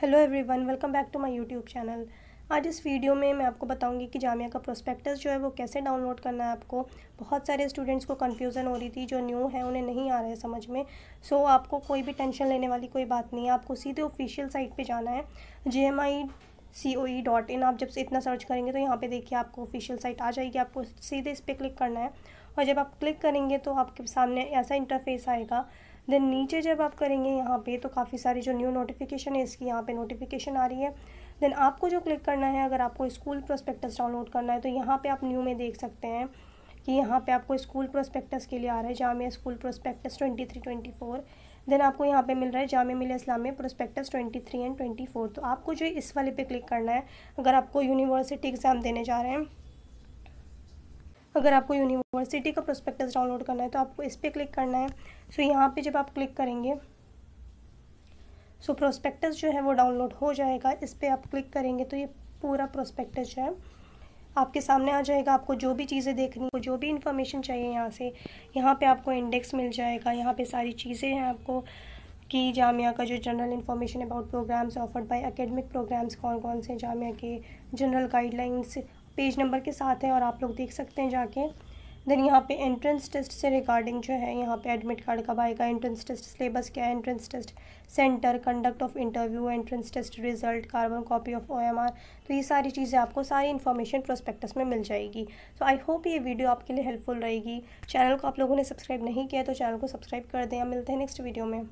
hello everyone welcome back to my YouTube channel आज इस video में मैं आपको बताऊंगी कि जामिया का प्रोस्पेक्टस जो है वो कैसे डाउनलोड करना है आपको बहुत सारे स्टूडेंट्स को कन्फ्यूज़न हो रही थी जो न्यू है उन्हें नहीं आ रहा है समझ में सो so, आपको कोई भी टेंशन लेने वाली कोई बात नहीं है आपको सीधे ऑफिशियल साइट पर जाना है जे M I C O E dot in आप जब से इतना सर्च करेंगे तो यहाँ पे देखिए आपको ऑफिशियल साइट आ जाएगी आपको सीधे इस पर क्लिक करना है और जब आप क्लिक करेंगे तो आपके सामने ऐसा इंटरफेस आएगा देन नीचे जब आप करेंगे यहाँ पे तो काफ़ी सारी जो न्यू नोटिफिकेशन है इसकी यहाँ पे नोटिफिकेशन आ रही है देन आपको जो क्लिक करना है अगर आपको स्कूल प्रोस्पेक्टस डाउनलोड करना है तो यहाँ पे आप न्यू में देख सकते हैं कि यहाँ पे आपको स्कूल प्रोस्पेक्टस के लिए आ रहा है Jamia school prospectus twenty three twenty four then आपको यहाँ पे मिल रहा है Jamia Millia Islamia prospectus twenty three and twenty four तो आपको जो इस वाले पे क्लिक करना है अगर आपको यूनिवर्सिटी एग्ज़ाम देने जा रहे हैं अगर आपको यूनिवर्सिटी का प्रोस्पेक्टस डाउनलोड करना है तो आपको इस पर क्लिक करना है सो so, यहाँ पे जब आप क्लिक करेंगे सो so, प्रोस्पेक्टस जो है वो डाउनलोड हो जाएगा इस पर आप क्लिक करेंगे तो ये पूरा प्रोस्पेक्टस जो है आपके सामने आ जाएगा आपको जो भी चीज़ें देखनी हो जो भी इन्फॉर्मेशन चाहिए यहाँ से यहाँ पे आपको इंडेक्स मिल जाएगा यहाँ पे सारी चीज़ें हैं आपको कि जामिया का जो general information about programs offered by academic programs कौन कौन से जामिया के जनरल गाइडलाइंस पेज नंबर के साथ है और आप लोग देख सकते हैं जाके देन यहाँ पे एंट्रेंस टेस्ट से रिगार्डिंग जो है यहाँ पे एडमिट कार्ड कब आएगा एंट्रेंस टेस्ट सिलेबस क्या है entrance test center conduct of interview entrance test result carbon copy of OMR तो ये सारी चीज़ें आपको सारी इन्फॉर्मेशन प्रोस्पेक्टस में मिल जाएगी सो आई होप ये वीडियो आपके लिए हेल्पफुल रहेगी चैनल को आप लोगों ने सब्सक्राइब नहीं किया तो चैनल को सब्सक्राइब कर दें मिलते हैं नेक्स्ट वीडियो में